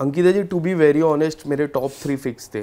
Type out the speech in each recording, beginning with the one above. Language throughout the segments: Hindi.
Ankita ji to be very honest मेरे टॉप थ्री फिक्स थे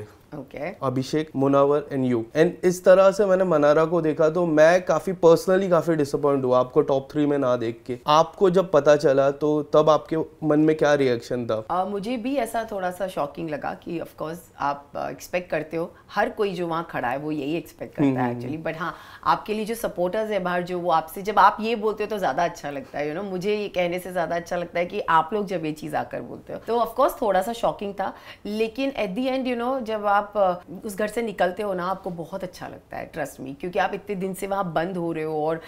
Abhishek Munawar and you and इस तरह से मैंने मनारा को देखा तो मैं काफी पर्सनली काफी डिसअपॉइंट हुआ आपको टॉप थ्री में ना देख के आपको जब पता चला तो तब आपके मन में क्या रिएक्शन था आ, मुझे भी ऐसा थोड़ा सा शॉकिंग लगा कि ऑफ कोर्स आप एक्सपेक्ट करते हो हर कोई जो वहाँ खड़ा है वो यही एक्सपेक्ट करता है एक्चुअली हम्म, बट हम्म, हम्म। हाँ आपके लिए जो सपोर्टर्स है बाहर जो वो आपसे जब आप ये बोलते हो तो ज्यादा अच्छा लगता है यू नो मुझे ये कहने से ज्यादा अच्छा लगता है कि आप लोग जब ये चीज आकर बोलते हो तो ऑफकोर्स थोड़ा सा शॉकिंग था लेकिन at the end you know जब आप आप उस घर से निकलते हो ना आपको बहुत अच्छा लगता है ट्रस्ट मी क्योंकि आप इतने दिन से वहाँ बंद हो रहे हो और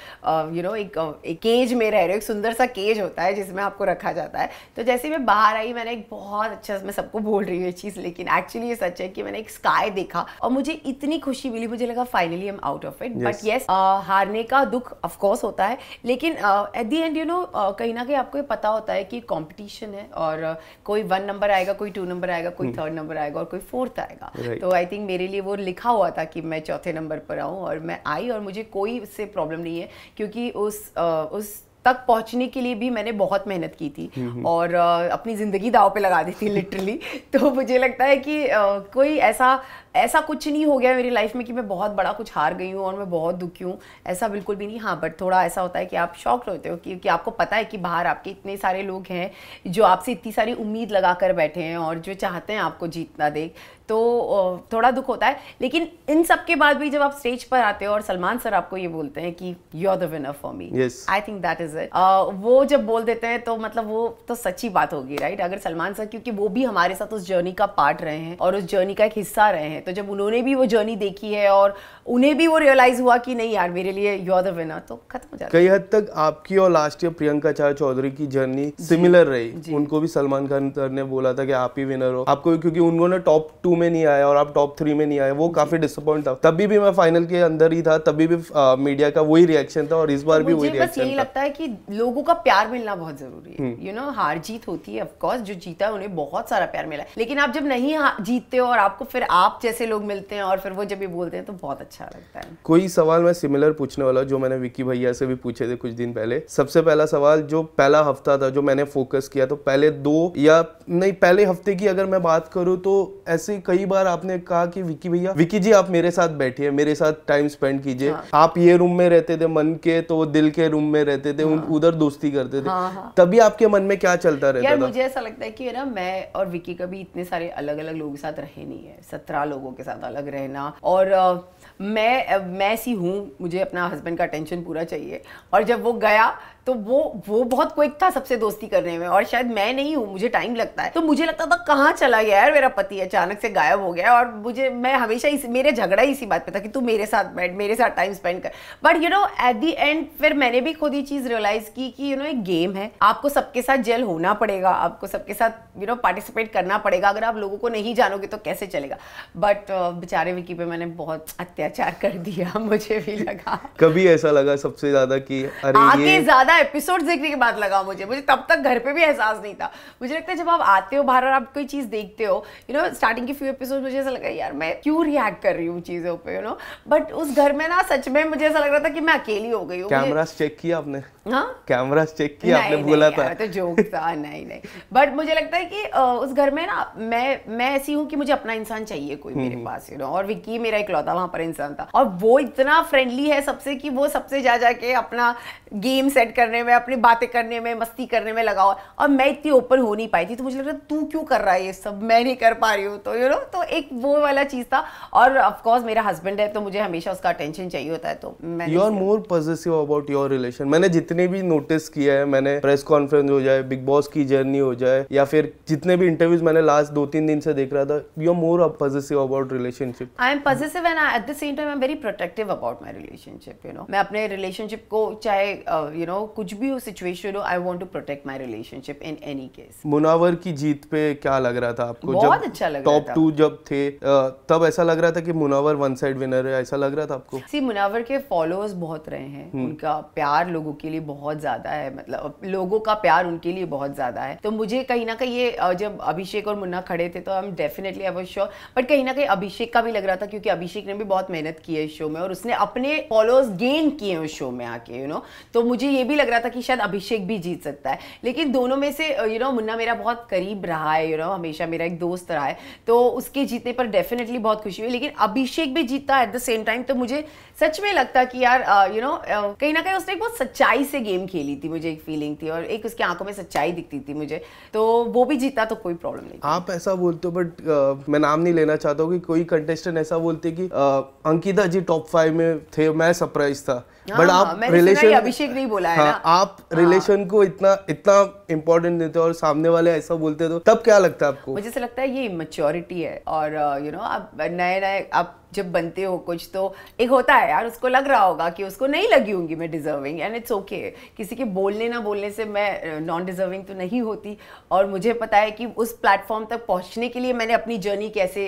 यू नो एक, एक केज में रह रहे हो एक सुंदर सा केज होता है जिसमें आपको रखा जाता है तो जैसे मैं बाहर आई मैंने एक बहुत अच्छा मैं सबको बोल रही हूँ ये चीज़ लेकिन एक्चुअली ये सच है कि मैंने एक स्काई देखा और मुझे इतनी खुशी मिली मुझे लगा finally am out of it but yes हारने का दुख ऑफकोर्स होता है लेकिन at the end you know कहीं ना कहीं आपको ये पता होता है कि कॉम्पिटिशन है और कोई वन नंबर आएगा कोई टू नंबर आएगा कोई थर्ड hmm. नंबर आएगा और कोई फोर्थ आएगा right. तो आई थिंक मेरे लिए वो लिखा हुआ था कि मैं चौथे नंबर पर आऊँ और मैं आई और मुझे कोई उससे प्रॉब्लम नहीं है क्योंकि उस आ, उस तक पहुंचने के लिए भी मैंने बहुत मेहनत की थी हम्म, हम्म। और आ, अपनी ज़िंदगी दाव पे लगा दी थी लिटरली तो मुझे लगता है कि आ, कोई ऐसा ऐसा कुछ नहीं हो गया मेरी लाइफ में कि मैं बहुत बड़ा कुछ हार गई हूँ और मैं बहुत दुखी हूँ ऐसा बिल्कुल भी नहीं हाँ बट थोड़ा ऐसा होता है कि आप शौक होते हो क्योंकि आपको पता है कि बाहर आपके इतने सारे लोग हैं जो आपसे इतनी सारी उम्मीद लगा कर बैठे हैं और जो चाहते हैं आपको जीतना देख तो थोड़ा दुख होता है लेकिन इन सब के बाद भी जब आप स्टेज पर आते हो और सलमान सर आपको ये बोलते हैं कि you are the winner for me I think that is it वो जब बोल देते हैं तो मतलब वो तो सच्ची बात होगी राइट अगर सलमान सर क्योंकि वो भी हमारे साथ उस जर्नी का पार्ट रहे हैं और उस जर्नी का एक हिस्सा रहे हैं तो जब उन्होंने भी वो जर्नी देखी है और उन्हें भी वो रियलाइज़ हुआ कि नहीं यार मेरे लिए यू आर द विनर तो खत्म हो जाता कई हद तक आपकी और लास्ट ईयर प्रियंका चार चौधरी की जर्नी सिमिलर रही उनको भी सलमान खान सर ने बोला था कि आप ही विनर हो आपको क्योंकि उन्होंने टॉप टू में नहीं आया और आप टॉप थ्री में नहीं आए वो काफ़ी डिसअपॉइंट था तभी भी मैं फाइनल के अंदर ही था तभी भी मीडिया का वही रिएक्शन था और इस बार तो भी वही रिएक्शन यही लगता है कि लोगों का प्यार मिलना बहुत ज़रूरी है यू हम्म। नो हार जीत होती है ऑफकोर्स जो जीता है उन्हें बहुत सारा प्यार मिला लेकिन आप जब नहीं जीतते हो और आपको फिर आप जैसे ऐसे लोग मिलते हैं और फिर वो जब भी बोलते हैं तो बहुत अच्छा लगता है कोई सवाल मैं सिमिलर पूछने वाला जो मैंने विक्की भैया से भी पूछे थे कुछ दिन पहले सबसे पहला सवाल जो पहला हफ्ता था जो मैंने फोकस किया तो पहले दो या नहीं पहले हफ्ते की अगर मैं बात करूँ तो ऐसे कई बार आपने कहा कि विक्की भैया विक्की जी आप मेरे साथ बैठिए मेरे साथ टाइम स्पेंड कीजिए हाँ। आप ये रूम में रहते थे मन के तो दिल के रूम में रहते थे हाँ। उधर दोस्ती करते थे हाँ, तभी आपके मन में क्या चलता रहता था मुझे ऐसा लगता है कि ना मैं और विक्की कभी इतने सारे अलग अलग लोगों के साथ रहे नहीं है सत्रह लोग लोगों के साथ अलग रहना और मैं मैं सी हूँ मुझे अपना हस्बैंड का टेंशन पूरा चाहिए और जब वो गया तो वो वो बहुत क्विक था सबसे दोस्ती करने में और शायद मैं नहीं हूँ मुझे टाइम लगता है तो मुझे लगता था कहाँ चला गया यार मेरा पति अचानक से गायब हो गया और मुझे मैं हमेशा इस मेरे झगड़ा इसी बात पे था कि तू मेरे साथ बैठ मेरे साथ टाइम स्पेंड कर but you know at the end फिर मैंने भी खुद ही चीज़ रियलाइज़ की कि यू you नो know, एक गेम है आपको सबके साथ जेल होना पड़ेगा आपको सबके साथ यू नो पार्टिसिपेट करना पड़ेगा अगर आप लोगों को नहीं जानोगे तो कैसे चलेगा बट uh, बेचारे विकी पे मैंने बहुत अत्याचार कर दिया मुझे भी लगा कभी ऐसा लगा सबसे ज़्यादा कि अरे ये ज्यादा एपिसोड देखने के बाद लगा मुझे मुझे तब तक घर पे भी एहसास नहीं था मुझे लगता है जब आप आते हो बाहर और आप कोई चीज़ देखते हो यू नो स्टार्टिंग के फ्यू एपिसोड मुझे ऐसा लगा यार मैं क्यों रिएक्ट कर रही हूँ चीज़ों पर यू नो बट उस घर में ना सच में मुझे ऐसा लग रहा था कि मैं अकेली हो गई हूँ कैमराज चेक किया आपने कैमरा हाँ? चेक किया आपने बोला था तो जोक था नहीं नहीं बट मुझे लगता है कि उस घर में ना मैं मैं ऐसी हूँ कि मुझे अपना इंसान चाहिए कोई हम्म, मेरे हम्म। पास यू नो और विक्की मेरा इकलौता वहां पर इंसान था और वो इतना फ्रेंडली है सबसे कि वो सबसे जा जाके अपना गेम सेट कर करने में अपनी बातें करने में मस्ती करने में लगा हुआ और मैं इतनी ओपन हो नहीं पाई थी तो मुझे लग रहा तू क्यों कर रहा है ये सब मैं नहीं कर पा रही हूँ तो यू you नो know, तो एक वो वाला चीज़ था और ऑफकोर्स मेरा हस्बैंड है तो मुझे हमेशा उसका अटेंशन चाहिए होता है तो मैं you are more positive about your relation मैंने जितने भी नोटिस किया है मैंने प्रेस कॉन्फ्रेंस हो जाए बिग बॉस की जर्नी हो जाए या फिर जितने भी इंटरव्यूज मैंने लास्ट दो तीन दिन से देख रहा था you are more positive about relationship I am positive and at the same time I am very protective about my relationship you know मैं अपने रिलेशनशिप को चाहे यू uh, नो कुछ भी हो सिचुएशन हो I want to protect my relationship in any case Munawar की जीत पे क्या लग रहा था आपको बहुत अच्छा लग टॉप टू जब थे तब ऐसा लग रहा था कि मुनावर वन साइड विनर है ऐसा लग रहा था आपको सी मुनावर के फॉलोअर्स बहुत रहे हैं हम्म। उनका प्यार लोगों के लिए बहुत ज्यादा है मतलब लोगों का प्यार उनके लिए बहुत ज्यादा है तो मुझे कहीं ना कहीं ये जब अभिषेक और मुन्ना खड़े थे तो हम definitely I was sure but कहीं ना कहीं अभिषेक का भी लग रहा था क्योंकि अभिषेक ने भी बहुत मेहनत की है इस शो में और उसने अपने फॉलोअर्स गेन किए उस शो में आके यू नो तो मुझे ये भी लग रहा था कि शायद अभिषेक भी जीत सकता है लेकिन दोनों में से you you know know, Munna मेरा बहुत करीब रहा है यू you नो know, हमेशा मेरा एक दोस्त रहा है तो उसके जीतने पर डेफिनेटली बहुत खुशी हुई लेकिन अभिषेक भी जीतता एट द सेम टाइम तो मुझे सच में लगता कि यार यू नो कहीं ना कहीं उसने एक बहुत सच्चाई से गेम खेली थी मुझे एक फीलिंग थी और एक उसकी आंखों में सच्चाई दिखती थी मुझे तो वो भी जीता तो कोई प्रॉब्लम नहीं आप ऐसा बोलते हो बट मैं नाम नहीं लेना चाहता हूँ कि कोई कंटेस्टेंट ऐसा बोलते कि अंकिता जी टॉप फाइव में थे मैं सरप्राइज था बट हाँ, आप रिलेशन अभिषेक नहीं बोला है हाँ, आप रिलेशन हाँ। को इतना इतना इम्पोर्टेंट देते हो और सामने वाले ऐसा बोलते तो तब क्या लगता है आपको मुझे लगता है ये मच्योरिटी है और यू uh, नो आप नए नए आप जब बनते हो कुछ तो एक होता है यार उसको लग रहा होगा कि उसको नहीं लगी होंगी मैं डिजर्विंग एंड इट्स ओके किसी के बोलने ना बोलने से मैं नॉन uh, डिजर्विंग तो नहीं होती और मुझे पता है कि उस प्लेटफॉर्म तक पहुंचने के लिए मैंने अपनी जर्नी कैसे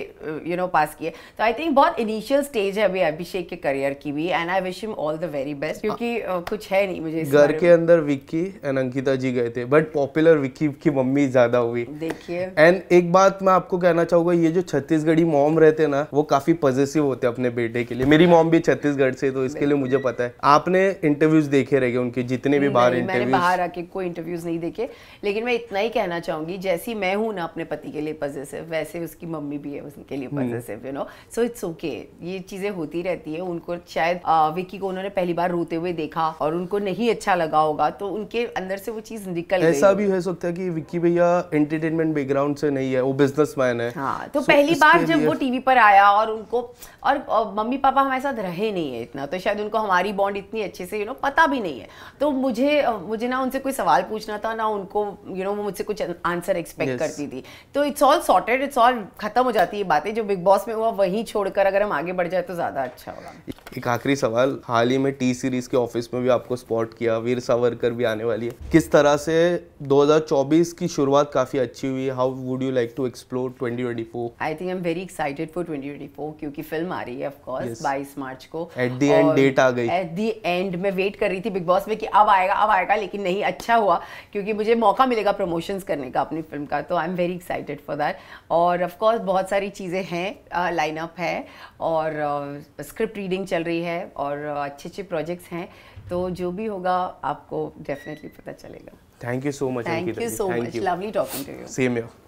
यू नो पास की है तो आई थिंक बहुत इनिशियल स्टेज है अभी अभिषेक के करियर की भी and I wish him all the very best क्योंकि uh, कुछ है नहीं मुझे घर के अंदर विक्की एंड अंकिता जी गए थे बट पॉपुलर विकी की मम्मी ज्यादा हुई देखिए एंड एक बात मैं आपको कहना चाहूंगा ये जो छत्तीसगढ़ी मॉम रहते ना वो काफी पॉजिटिव होते अपने बेटे के लिए मेरी मॉम भी छत्तीसगढ़ से तो इसके लिए मुझे पता है आपने इंटरव्यूज देखे रहे उनके जितने भी बाहर इंटरव्यू बाहर आके कोई इंटरव्यूज नहीं देखे लेकिन मैं इतना ही कहना चाहूंगी जैसी मैं हूँ ना अपने पति के लिए पॉजिटिव वैसे उसकी मम्मी भी है उसके लिए positive you know so it's okay ये चीजें होती रहती है उनको शायद विकी को उन्होंने पहली बार रोते हुए देखा और उनको नहीं अच्छा लगा होगा तो उनके अंदर से वो चीज निकल गई ऐसा भी हो सकता है कि विक्की भैया एंटरटेनमेंट बैकग्राउंड से नहीं है वो बिजनेसमैन है हाँ तो so, पहली बार जब वो टीवी पर आया और उनको और, और मम्मी पापा हमारे साथ रहे नहीं है इतना तो शायद उनको हमारी बॉन्ड इतनी अच्छे से यू नो पता भी नहीं है तो मुझे मुझे ना उनसे कोई सवाल पूछना था ना उनको यू नो वो मुझसे कुछ आंसर एक्सपेक्ट करती थी तो it's all sorted it's all खत्म हो जाती है बातें जो बिग बॉस में हुआ वहीं छोड़कर अगर हम आगे बढ़ जाए तो ज़्यादा अच्छा होगा एक आखिरी सवाल हाल ही में टी सीरीज के ऑफिस में भी आपको स्पॉट किया वीर सावरकर भी आने वाली है किस तरह से 2024 की शुरुआत काफ़ी अच्छी हुई how would you like to explore 2024 I think I am very excited for 2024 क्योंकि फिल्म आ रही है ऑफ कोर्स 22 मार्च को एट द एंड डेट आ गई एट द एंड मैं वेट कर रही थी बिग बॉस में कि अब आएगा अब आएगा लेकिन नहीं अच्छा हुआ क्योंकि मुझे मौका मिलेगा प्रमोशंस करने का अपनी फिल्म का तो I am very excited for that और ऑफ कोर्स बहुत सारी चीज़ें हैं लाइनअप है और स्क्रिप्ट uh, रीडिंग चल रही है और अच्छे अच्छे प्रोजेक्ट्स हैं तो जो भी होगा आपको डेफिनेटली पता चलेगा Thank you so much. Thank Ankita. you so Thank much. You. Lovely talking to you. Same here.